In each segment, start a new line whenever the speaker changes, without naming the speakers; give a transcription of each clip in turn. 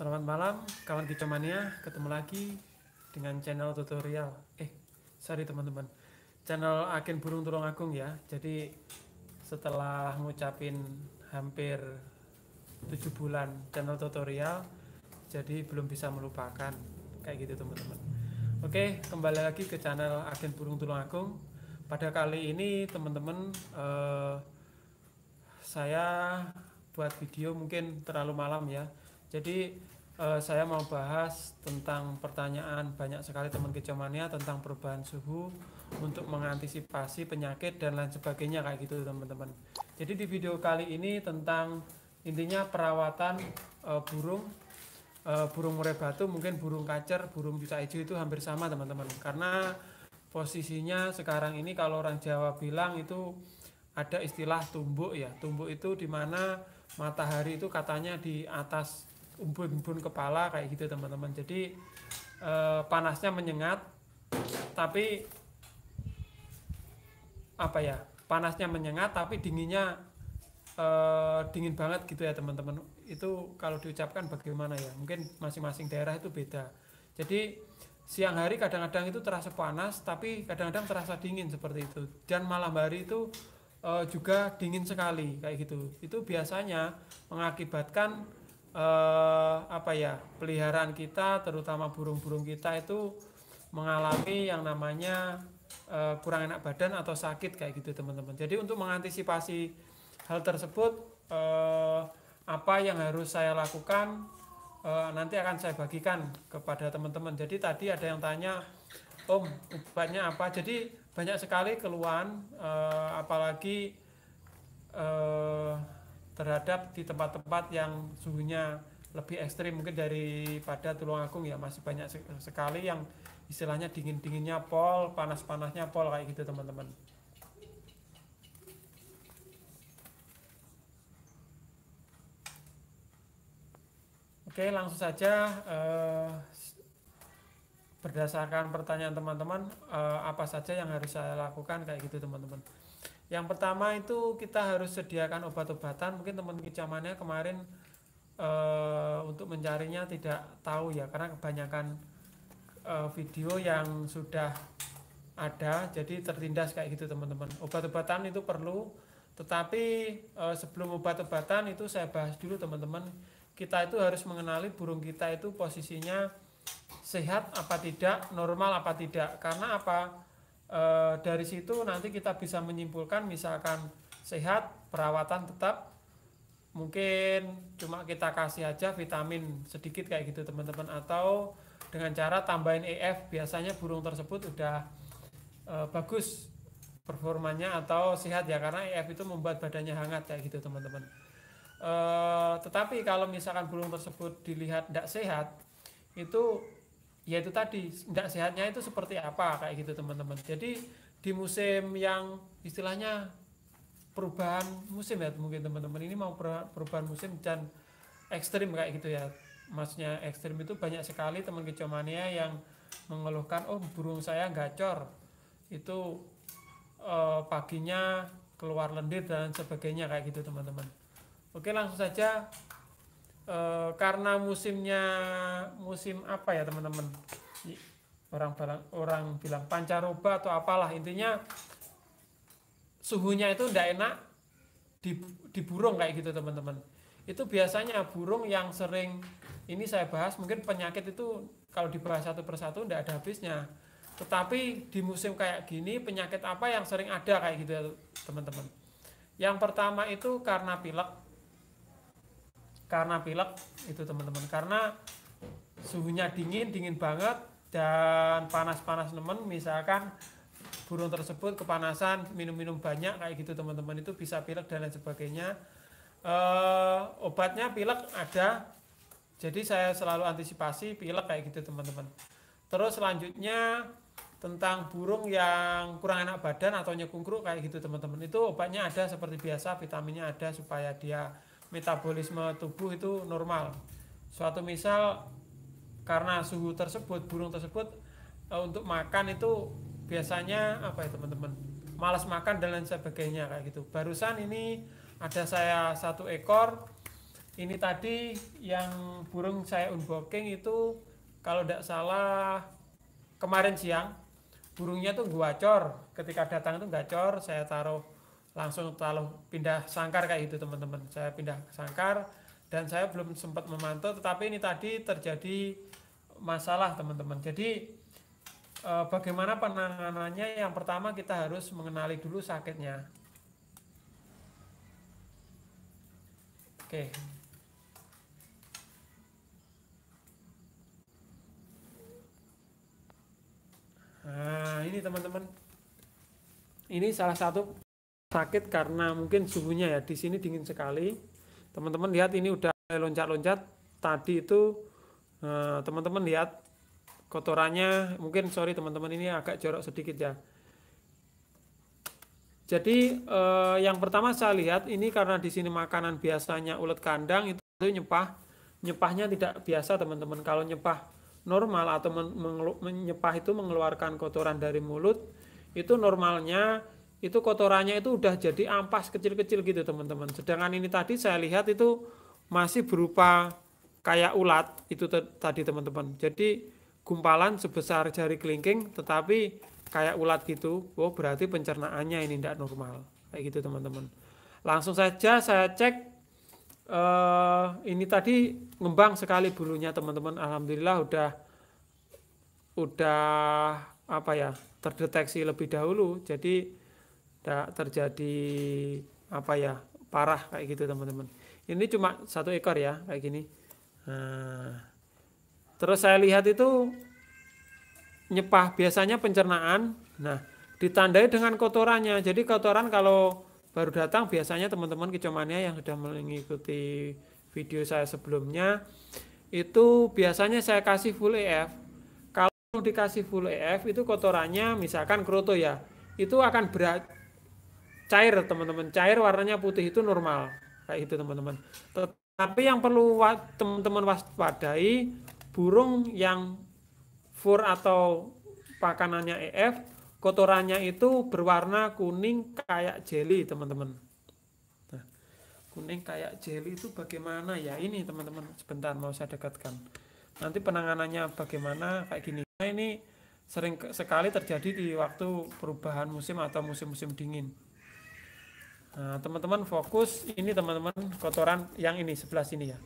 Selamat malam kawan kicomania, ketemu lagi dengan channel tutorial. Eh, sorry teman-teman. Channel Agen Burung Tulung Agung ya. Jadi setelah ngucapin hampir 7 bulan channel tutorial, jadi belum bisa melupakan. Kayak gitu teman-teman. Oke, kembali lagi ke channel Agen Burung Tulung Agung. Pada kali ini teman-teman eh, saya buat video mungkin terlalu malam ya jadi uh, saya mau bahas tentang pertanyaan banyak sekali teman kecamania tentang perubahan suhu untuk mengantisipasi penyakit dan lain sebagainya kayak gitu teman-teman. Jadi di video kali ini tentang intinya perawatan uh, burung uh, burung murai batu mungkin burung kacer, burung bisa hijau itu hampir sama teman-teman karena posisinya sekarang ini kalau orang Jawa bilang itu ada istilah tumbuk ya. Tumbuk itu dimana matahari itu katanya di atas umbun-umbun kepala kayak gitu teman-teman jadi eh, panasnya menyengat tapi apa ya panasnya menyengat tapi dinginnya eh, dingin banget gitu ya teman-teman itu kalau diucapkan bagaimana ya mungkin masing-masing daerah itu beda jadi siang hari kadang-kadang itu terasa panas tapi kadang-kadang terasa dingin seperti itu dan malam hari itu eh, juga dingin sekali kayak gitu itu biasanya mengakibatkan eh, apa ya peliharaan kita terutama burung-burung kita itu mengalami yang namanya eh, kurang enak badan atau sakit kayak gitu teman-teman. Jadi untuk mengantisipasi hal tersebut eh, apa yang harus saya lakukan eh, nanti akan saya bagikan kepada teman-teman. Jadi tadi ada yang tanya Om obatnya apa? Jadi banyak sekali keluhan eh, apalagi eh, terhadap di tempat-tempat yang suhunya lebih ekstrim mungkin daripada Tulungagung ya masih banyak sekali yang istilahnya dingin-dinginnya pol, panas-panasnya pol kayak gitu teman-teman. Oke, langsung saja eh, berdasarkan pertanyaan teman-teman eh, apa saja yang harus saya lakukan kayak gitu teman-teman. Yang pertama itu kita harus sediakan obat-obatan. Mungkin teman kecamannya kemarin e, untuk mencarinya tidak tahu ya karena kebanyakan e, video yang sudah ada jadi tertindas kayak gitu teman-teman. Obat-obatan itu perlu tetapi e, sebelum obat-obatan itu saya bahas dulu teman-teman. Kita itu harus mengenali burung kita itu posisinya sehat apa tidak, normal apa tidak. Karena apa? e, dari situ nanti kita bisa menyimpulkan misalkan sehat perawatan tetap mungkin cuma kita kasih aja vitamin sedikit kayak gitu teman-teman atau dengan cara tambahin EF biasanya burung tersebut udah e, bagus performanya atau sehat ya karena EF itu membuat badannya hangat kayak gitu teman-teman e, tetapi kalau misalkan burung tersebut dilihat tidak sehat itu ya itu tadi tidak sehatnya itu seperti apa kayak gitu teman-teman jadi di musim yang istilahnya perubahan musim ya mungkin teman-teman ini mau perubahan musim dan ekstrim kayak gitu ya maksudnya ekstrim itu banyak sekali teman kecomania yang mengeluhkan oh burung saya gacor itu eh, paginya keluar lendir dan sebagainya kayak gitu teman-teman oke langsung saja Eh, karena musimnya musim apa ya teman-teman orang bilang orang bilang pancaroba atau apalah intinya suhunya itu tidak enak di, di burung kayak gitu teman-teman itu biasanya burung yang sering ini saya bahas mungkin penyakit itu kalau dibahas satu persatu tidak ada habisnya tetapi di musim kayak gini penyakit apa yang sering ada kayak gitu teman-teman yang pertama itu karena pilek karena pilek itu teman-teman karena suhunya dingin dingin banget dan panas-panas nemen misalkan burung tersebut kepanasan minum-minum banyak kayak gitu teman-teman itu bisa pilek dan lain sebagainya e, obatnya pilek ada jadi saya selalu antisipasi pilek kayak gitu teman-teman terus selanjutnya tentang burung yang kurang enak badan atau nyekungkruk kayak gitu teman-teman itu obatnya ada seperti biasa vitaminnya ada supaya dia metabolisme tubuh itu normal. Suatu misal karena suhu tersebut burung tersebut e, untuk makan itu biasanya apa ya teman-teman malas makan dan lain sebagainya kayak gitu. Barusan ini ada saya satu ekor ini tadi yang burung saya unboxing itu kalau tidak salah kemarin siang burungnya tuh gua cor ketika datang itu gacor saya taruh langsung terlalu pindah sangkar kayak gitu teman-teman saya pindah ke sangkar dan saya belum sempat memantau tetapi ini tadi terjadi masalah teman-teman jadi e, bagaimana penanganannya yang pertama kita harus mengenali dulu sakitnya oke nah ini teman-teman ini salah satu sakit karena mungkin suhunya ya di sini dingin sekali teman-teman lihat ini udah loncat-loncat tadi itu eh, teman-teman lihat kotorannya mungkin sorry teman-teman ini agak jorok sedikit ya jadi eh, yang pertama saya lihat ini karena di sini makanan biasanya ulat kandang itu, itu nyepah nyepahnya tidak biasa teman-teman kalau nyepah normal atau menyepah itu mengeluarkan kotoran dari mulut itu normalnya itu kotorannya itu udah jadi ampas kecil-kecil gitu teman-teman. Sedangkan ini tadi saya lihat itu masih berupa kayak ulat itu tadi teman-teman. Jadi gumpalan sebesar jari kelingking tetapi kayak ulat gitu. Oh berarti pencernaannya ini tidak normal kayak gitu teman-teman. Langsung saja saya cek Uh, ini tadi ngembang sekali bulunya teman-teman alhamdulillah udah udah apa ya terdeteksi lebih dahulu jadi tidak terjadi apa ya parah kayak gitu teman-teman ini cuma satu ekor ya kayak gini nah, terus saya lihat itu nyepah biasanya pencernaan nah ditandai dengan kotorannya jadi kotoran kalau baru datang biasanya teman-teman kecomannya yang sudah mengikuti video saya sebelumnya itu biasanya saya kasih full EF kalau dikasih full EF itu kotorannya misalkan kroto ya itu akan berat cair teman-teman cair warnanya putih itu normal kayak itu teman-teman tapi yang perlu teman-teman waspadai burung yang fur atau pakanannya EF kotorannya itu berwarna kuning kayak jelly teman-teman nah, kuning kayak jelly itu bagaimana ya ini teman-teman sebentar mau saya dekatkan nanti penanganannya bagaimana kayak gini nah, ini sering sekali terjadi di waktu perubahan musim atau musim-musim dingin Nah, teman-teman fokus ini teman-teman kotoran yang ini sebelah sini ya.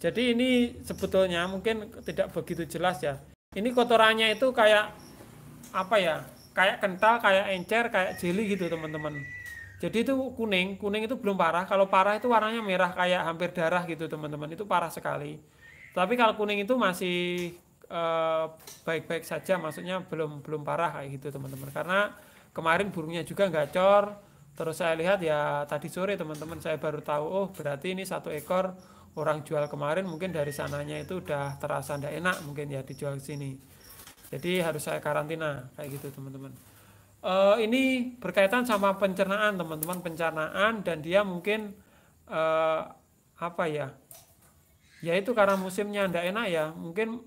Jadi ini sebetulnya mungkin tidak begitu jelas ya. Ini kotorannya itu kayak apa ya? Kayak kental, kayak encer, kayak jeli gitu teman-teman. Jadi itu kuning, kuning itu belum parah. Kalau parah itu warnanya merah kayak hampir darah gitu teman-teman. Itu parah sekali. Tapi kalau kuning itu masih eh, baik-baik eh, saja, maksudnya belum belum parah kayak gitu teman-teman. Karena kemarin burungnya juga nggak cor, Terus saya lihat ya tadi sore teman-teman saya baru tahu oh berarti ini satu ekor orang jual kemarin mungkin dari sananya itu udah terasa ndak enak mungkin ya dijual ke sini. Jadi harus saya karantina kayak gitu teman-teman. Uh, ini berkaitan sama pencernaan teman-teman pencernaan dan dia mungkin uh, apa ya? Ya itu karena musimnya ndak enak ya mungkin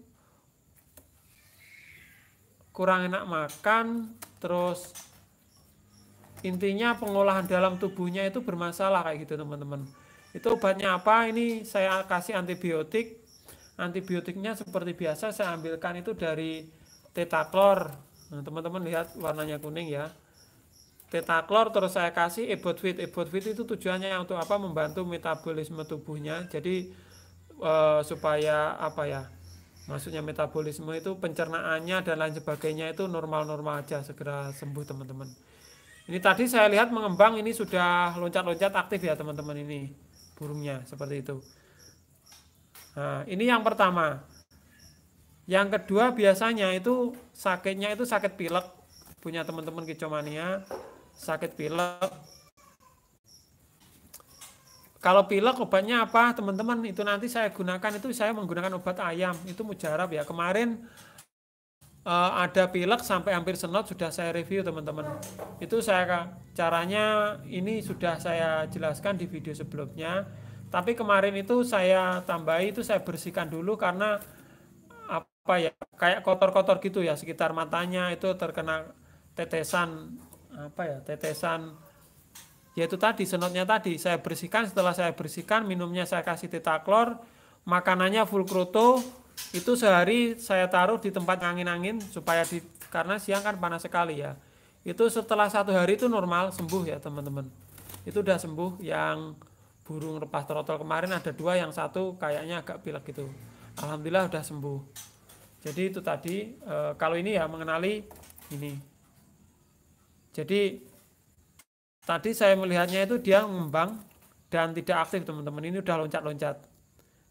kurang enak makan terus intinya pengolahan dalam tubuhnya itu bermasalah kayak gitu teman-teman itu obatnya apa ini saya kasih antibiotik antibiotiknya seperti biasa saya ambilkan itu dari tetaklor nah, teman-teman lihat warnanya kuning ya tetaklor terus saya kasih ebotvit ebotvit itu tujuannya untuk apa membantu metabolisme tubuhnya jadi eh, supaya apa ya maksudnya metabolisme itu pencernaannya dan lain sebagainya itu normal-normal aja segera sembuh teman-teman ini tadi saya lihat mengembang ini sudah loncat-loncat aktif ya teman-teman ini burungnya seperti itu. Nah, ini yang pertama. Yang kedua biasanya itu sakitnya itu sakit pilek punya teman-teman kicomania sakit pilek. Kalau pilek obatnya apa teman-teman itu nanti saya gunakan itu saya menggunakan obat ayam itu mujarab ya kemarin uh, ada pilek sampai hampir senot sudah saya review teman-teman itu saya caranya ini sudah saya jelaskan di video sebelumnya tapi kemarin itu saya tambahi itu saya bersihkan dulu karena apa ya kayak kotor-kotor gitu ya sekitar matanya itu terkena tetesan apa ya tetesan yaitu tadi senotnya tadi saya bersihkan setelah saya bersihkan minumnya saya kasih tetaklor makanannya full kroto itu sehari saya taruh di tempat angin-angin supaya di karena siang kan panas sekali ya itu setelah satu hari itu normal sembuh ya teman-teman itu udah sembuh yang burung repas trotol kemarin ada dua yang satu kayaknya agak pilek gitu alhamdulillah udah sembuh jadi itu tadi e, kalau ini ya mengenali ini jadi tadi saya melihatnya itu dia ngembang dan tidak aktif teman-teman ini udah loncat-loncat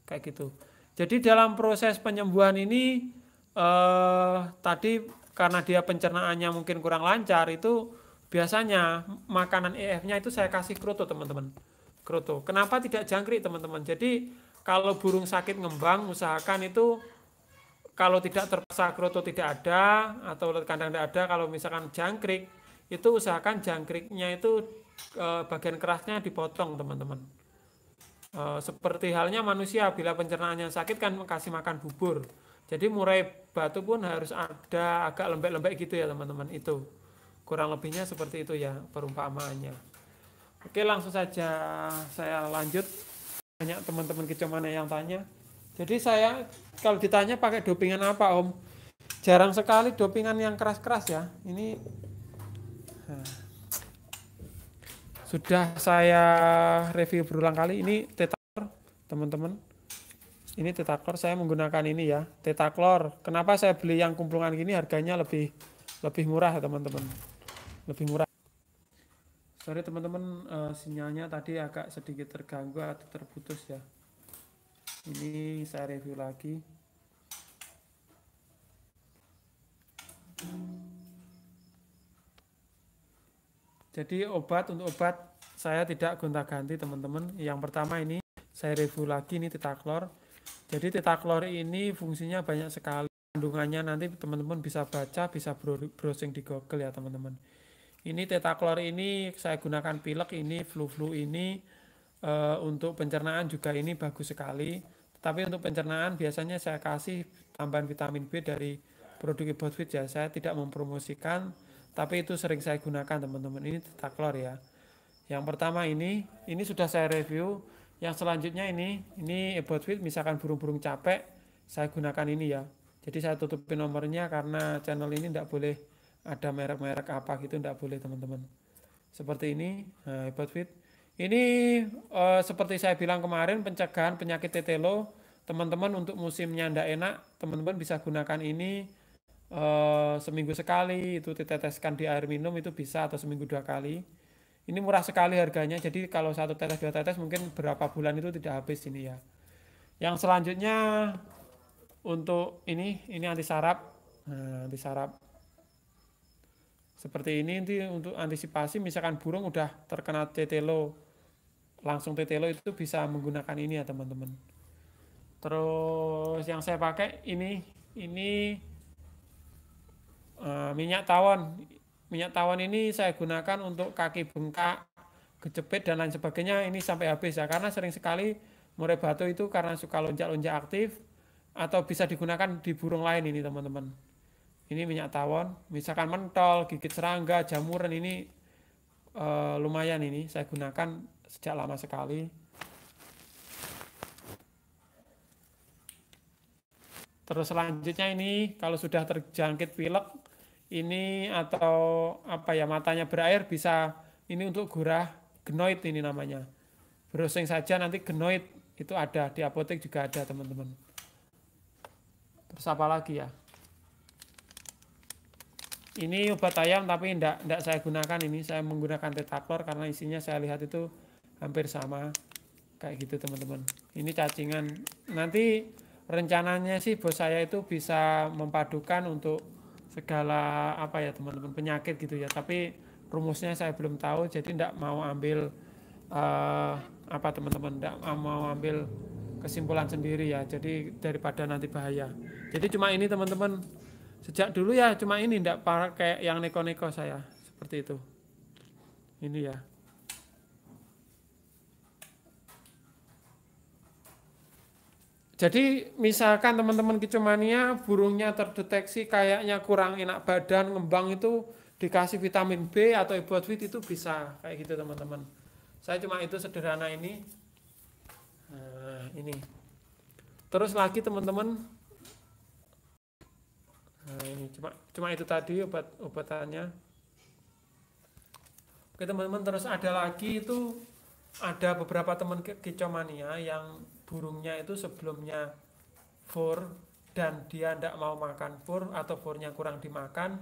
kayak gitu jadi dalam proses penyembuhan ini eh, tadi karena dia pencernaannya mungkin kurang lancar itu biasanya makanan EF-nya itu saya kasih kroto teman-teman. Kroto. Kenapa tidak jangkrik teman-teman? Jadi kalau burung sakit ngembang usahakan itu kalau tidak terpaksa kroto tidak ada atau ulat kandang tidak ada kalau misalkan jangkrik itu usahakan jangkriknya itu eh, bagian kerasnya dipotong teman-teman E, seperti halnya manusia bila pencernaannya sakit kan kasih makan bubur. Jadi murai batu pun harus ada agak lembek-lembek gitu ya teman-teman itu. Kurang lebihnya seperti itu ya perumpamaannya. Oke langsung saja saya lanjut. Banyak teman-teman kecemana yang tanya. Jadi saya kalau ditanya pakai dopingan apa om? Jarang sekali dopingan yang keras-keras ya. Ini sudah saya review berulang kali ini tetakor teman-teman ini tetakor saya menggunakan ini ya tetaklor kenapa saya beli yang kumpulan gini harganya lebih lebih murah teman-teman lebih murah sorry teman-teman uh, sinyalnya tadi agak sedikit terganggu atau terputus ya ini saya review lagi Thank you. Jadi obat untuk obat saya tidak gonta-ganti teman-teman. Yang pertama ini saya review lagi ini tetaklor. Jadi tetaklor ini fungsinya banyak sekali. Kandungannya nanti teman-teman bisa baca, bisa browsing di Google ya teman-teman. Ini tetaklor ini saya gunakan pilek ini, flu-flu ini e, untuk pencernaan juga ini bagus sekali. Tetapi untuk pencernaan biasanya saya kasih tambahan vitamin B dari produk Ibotfit ya. Saya tidak mempromosikan tapi itu sering saya gunakan teman-teman ini tetaklor ya yang pertama ini ini sudah saya review yang selanjutnya ini ini about fit misalkan burung-burung capek saya gunakan ini ya jadi saya tutupin nomornya karena channel ini tidak boleh ada merek-merek apa gitu tidak boleh teman-teman seperti ini nah, about fit ini eh, seperti saya bilang kemarin pencegahan penyakit tetelo teman-teman untuk musimnya tidak enak teman-teman bisa gunakan ini uh, seminggu sekali itu diteteskan di air minum itu bisa atau seminggu dua kali. Ini murah sekali harganya. Jadi kalau satu tetes dua tetes mungkin berapa bulan itu tidak habis ini ya. Yang selanjutnya untuk ini ini anti sarap. Nah, anti sarap seperti ini nanti untuk antisipasi misalkan burung udah terkena tetelo langsung tetelo itu bisa menggunakan ini ya teman-teman terus yang saya pakai ini ini Eh, minyak tawon. Minyak tawon ini saya gunakan untuk kaki bengkak, kejepit dan lain sebagainya ini sampai habis ya karena sering sekali murai batu itu karena suka lonjak-lonjak aktif atau bisa digunakan di burung lain ini teman-teman. Ini minyak tawon, misalkan mentol, gigit serangga, jamuran ini e, lumayan ini saya gunakan sejak lama sekali. Terus selanjutnya ini kalau sudah terjangkit pilek ini atau apa ya matanya berair bisa ini untuk gurah genoid ini namanya. Browsing saja nanti genoid itu ada di apotek juga ada teman-teman. Terus apa lagi ya? Ini obat ayam tapi tidak tidak saya gunakan ini. Saya menggunakan tetaklor karena isinya saya lihat itu hampir sama. Kayak gitu teman-teman. Ini cacingan. Nanti rencananya sih bos saya itu bisa memadukan untuk segala apa ya teman-teman penyakit gitu ya tapi rumusnya saya belum tahu jadi tidak mau ambil uh, apa teman-teman tidak mau ambil kesimpulan sendiri ya jadi daripada nanti bahaya jadi cuma ini teman-teman sejak dulu ya cuma ini tidak pakai yang neko-neko saya seperti itu ini ya Jadi misalkan teman-teman kicomania burungnya terdeteksi kayaknya kurang enak badan, ngembang itu dikasih vitamin B atau ibuatwit itu bisa kayak gitu teman-teman. Saya cuma itu sederhana ini. Nah, ini. Terus lagi teman-teman. Nah, ini cuma cuma itu tadi obat obatannya. Oke teman-teman, terus ada lagi itu ada beberapa teman kicomania yang burungnya itu sebelumnya fur dan dia tidak mau makan fur atau furnya kurang dimakan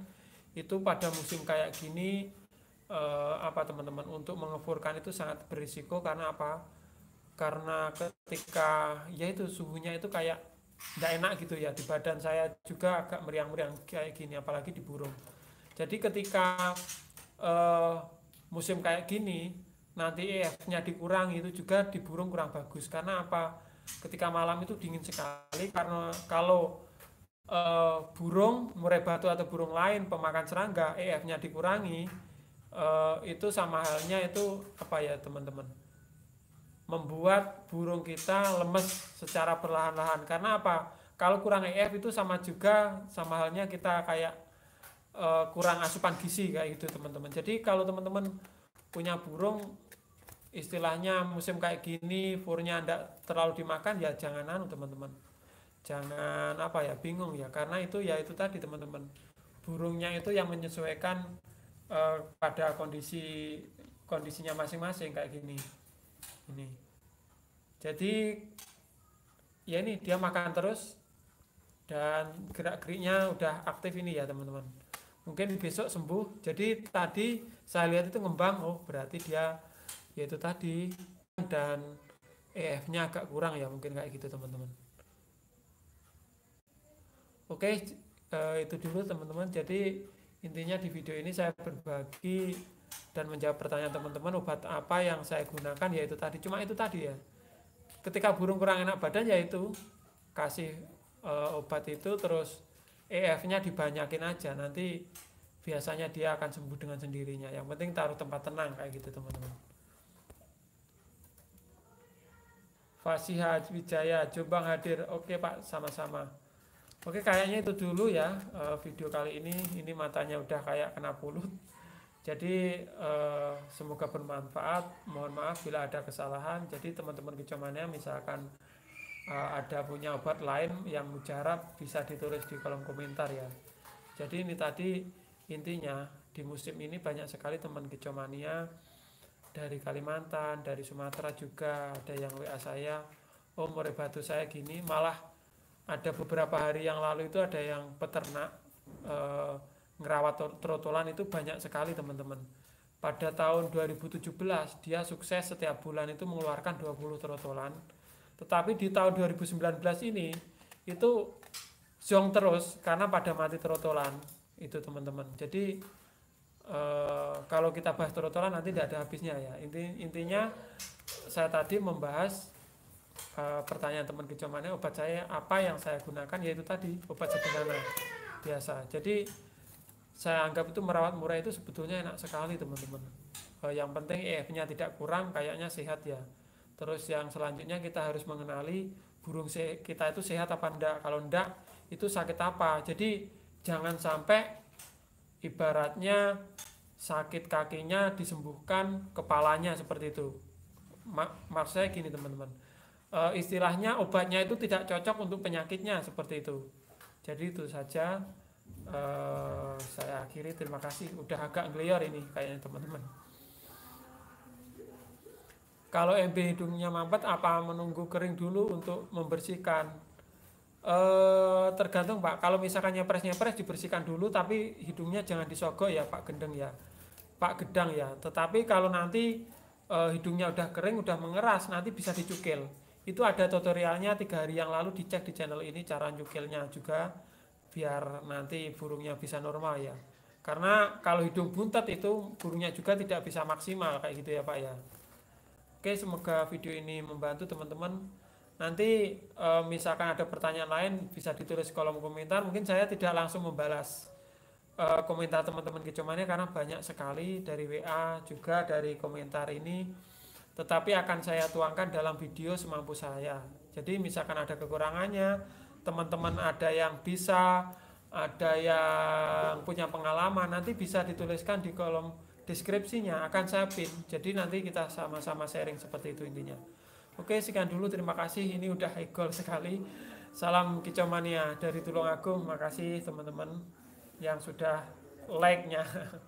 itu pada musim kayak gini eh, apa teman-teman untuk mengefurkan itu sangat berisiko karena apa karena ketika ya itu suhunya itu kayak tidak enak gitu ya di badan saya juga agak meriang-meriang kayak gini apalagi di burung jadi ketika eh, musim kayak gini nanti EF-nya dikurangi itu juga di burung kurang bagus karena apa? Ketika malam itu dingin sekali karena kalau e, burung murai batu atau burung lain pemakan serangga EF-nya eh, dikurangi e, itu sama halnya itu apa ya teman-teman? Membuat burung kita lemes secara perlahan-lahan karena apa? Kalau kurang EF itu sama juga sama halnya kita kayak e, kurang asupan gizi kayak gitu teman-teman. Jadi kalau teman-teman punya burung istilahnya musim kayak gini furnya anda terlalu dimakan ya jangan anu teman-teman jangan apa ya bingung ya karena itu ya itu tadi teman-teman burungnya itu yang menyesuaikan uh, pada kondisi kondisinya masing-masing kayak gini ini jadi ya ini dia makan terus dan gerak-geriknya udah aktif ini ya teman-teman mungkin besok sembuh jadi tadi saya lihat itu ngembang oh berarti dia yaitu tadi dan EF-nya agak kurang ya mungkin kayak gitu teman-teman oke eh, itu dulu teman-teman jadi intinya di video ini saya berbagi dan menjawab pertanyaan teman-teman obat apa yang saya gunakan yaitu tadi cuma itu tadi ya ketika burung kurang enak badan yaitu kasih eh, obat itu terus EF-nya dibanyakin aja nanti biasanya dia akan sembuh dengan sendirinya yang penting taruh tempat tenang kayak gitu teman-teman Fasiha Wijaya Jombang hadir. Oke Pak, sama-sama. Oke kayaknya itu dulu ya eh, video kali ini. Ini matanya udah kayak kena pulut. Jadi eh, semoga bermanfaat. Mohon maaf bila ada kesalahan. Jadi teman-teman kecamannya misalkan eh, ada punya obat lain yang mujarab bisa ditulis di kolom komentar ya. Jadi ini tadi intinya di musim ini banyak sekali teman kecomania dari Kalimantan, dari Sumatera juga ada yang WA saya, oh batu saya gini, malah ada beberapa hari yang lalu itu ada yang peternak e, ngerawat trotolan itu banyak sekali teman-teman. Pada tahun 2017 dia sukses setiap bulan itu mengeluarkan 20 trotolan. Tetapi di tahun 2019 ini itu jong terus karena pada mati trotolan itu teman-teman. Jadi Eh, kalau kita bahas turut nanti tidak ada habisnya ya. Inti intinya saya tadi membahas uh, pertanyaan teman kejamannya obat saya apa yang saya gunakan yaitu tadi obat sederhana biasa. Jadi saya anggap itu merawat murah itu sebetulnya enak sekali teman-teman. Uh, yang penting EF-nya tidak kurang, kayaknya sehat ya. Terus yang selanjutnya kita harus mengenali burung kita itu sehat apa enggak. Kalau enggak itu sakit apa. Jadi jangan sampai ibaratnya sakit kakinya disembuhkan kepalanya seperti itu maksudnya gini teman-teman e, istilahnya obatnya itu tidak cocok untuk penyakitnya seperti itu jadi itu saja e, saya akhiri terima kasih udah agak ngelior ini kayaknya teman-teman kalau MB hidungnya mampet apa menunggu kering dulu untuk membersihkan Eh, tergantung Pak. Kalau misalkan nyepres nyepres dibersihkan dulu, tapi hidungnya jangan disogok ya Pak Gendeng ya, Pak Gedang ya. Tetapi kalau nanti e, hidungnya udah kering, udah mengeras, nanti bisa dicukil. Itu ada tutorialnya tiga hari yang lalu dicek di channel ini cara cukilnya juga, biar nanti burungnya bisa normal ya. Karena kalau hidung buntet itu burungnya juga tidak bisa maksimal kayak gitu ya Pak ya. Oke, semoga video ini membantu teman-teman. Nanti e, misalkan ada pertanyaan lain bisa ditulis kolom komentar. Mungkin saya tidak langsung membalas e, komentar teman-teman kecumannya karena banyak sekali dari WA juga dari komentar ini. Tetapi akan saya tuangkan dalam video semampu saya. Jadi misalkan ada kekurangannya, teman-teman ada yang bisa, ada yang punya pengalaman, nanti bisa dituliskan di kolom deskripsinya akan saya pin. Jadi nanti kita sama-sama sharing seperti itu intinya. Oke, sekian dulu. Terima kasih. Ini udah egol sekali. Salam kicomania dari Tulungagung. Makasih teman-teman yang sudah like-nya.